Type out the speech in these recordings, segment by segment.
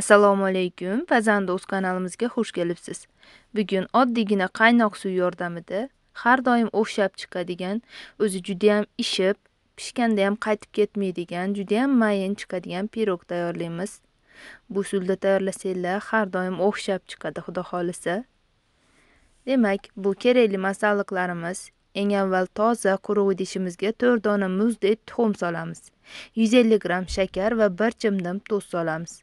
assalomu alaykum pazando'z kanalimizga xush kelibsiz bugun oddiygina qaynoq suv yordamida har doim o'xshab chiqadigan o'zi judayam ishib pishganda ham qaytib ketmaydigan judayam mayin chiqadigan pirog tayyorlaymiz bu usulda tayyorlasanglar har doim o'xshab chiqadi xudo xohlasa demak bu kerakli masalliqlarimiz eng avval toza quruq idishimizga 4 dona muzdek tuxum solamiz 150 gramm shakar va 1 chimdim tuz solamiz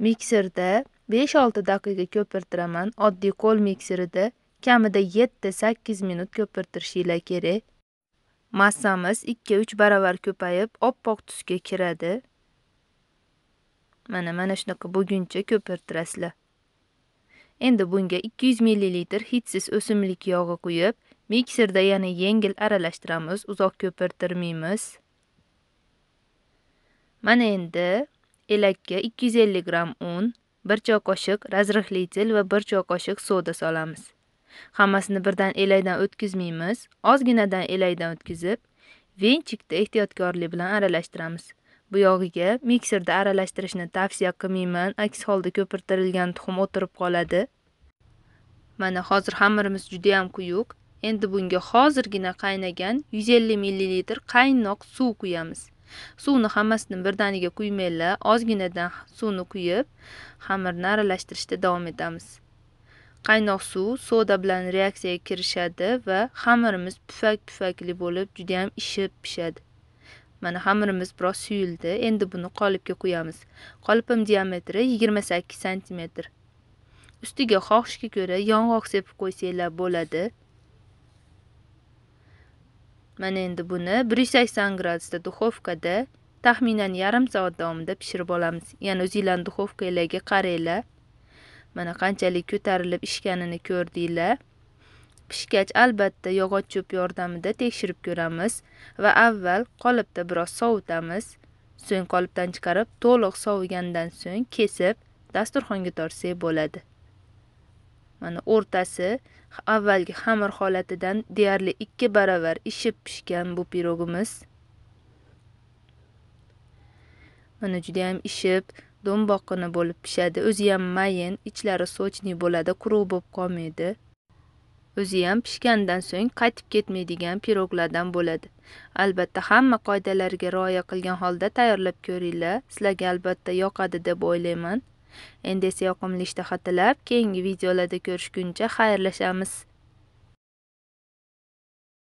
Mikserda 5-6 daqiqa ko'pirtiraman. Oddiy qo'l mikserida kamida 7-8 minut ko'pirtirishingiz kerak. Massamiz 2-3 baravar ko'payib, oppoq tusga kiradi. Mana mana shunaqa buguncha ko'pirtirasizlar. Endi bunga 200 ml hidsiz o'simlik yog'i quyib, mikserda yana yengil aralashtiramiz, uzoq ko'pirtirmaymiz. Mana endi elakka 250 gram un, 1 choy qoshiq razrixlitil va 1 choy qoshiq soda solamiz. Hammasini birdan elakdan o'tkazmaymiz, ozginadan elakdan o'tkazib, venchikda ehtiyotkorlik bilan aralashtiramiz. Bu yog'iga mikserda aralashtirishni tavsiya qilmayman, aks holda ko'pirtirilgan tuxum o'tirib qoladi. Mana hozir xamirimiz juda ham quyuq. Endi bunga hozirgina qaynagan 150 ml qaynoq suv quyamiz. suvni hammasini birdaniga quymanglar ozginadan suvni quyib xamirni aralashtirishda davom etamiz qaynoq suv soda bilan reaksiyaga kirishadi va xamirimiz pufak pufakli bo'lib juda ham ishib pishadi mana xamirimiz biroz suyildi. endi buni qolipga quyamiz qolipim diametri 28 cm. ustiga xohishga ko'ra yong'oq sepib qo'ysanglar bo'ladi mana endi buni 180 gradusda duxovkada taxminan yarim soat davomida pishirib olamiz ya'ni o'zinglarni duxovkanglarga qaranglar mana qanchalik ko'tarilib ishganini ko'rdinglar pishgach albatta yog'och cho'p yordamida tekshirib ko'ramiz va avval qolipda biroz sovutamiz so'ng qolipdan chiqarib to'liq sovigandan so'ng kesib dasturxonga tortsak bo'ladi mana o'rtasi avvalgi xamir holatidan deyarli ikki baravar ishib pishgan bu pirogimiz mana judayam ishib do'mboqqina bo'lib pishadi o'zi ham mayin ichlari sochniy bo'ladi quruq bo'lib qolmaydi o'zi ham pishgandan so'ng qaytib ketmaydigan piroglardan bo'ladi albatta hamma qoidalarga rioya qilgan holda tayyorlab ko'ringlar sizlarga albatta yoqadi deb o'ylayman endi esa yoqimli ishtaha tilab keyingi videolarda ko'rishguncha xayrlashamiz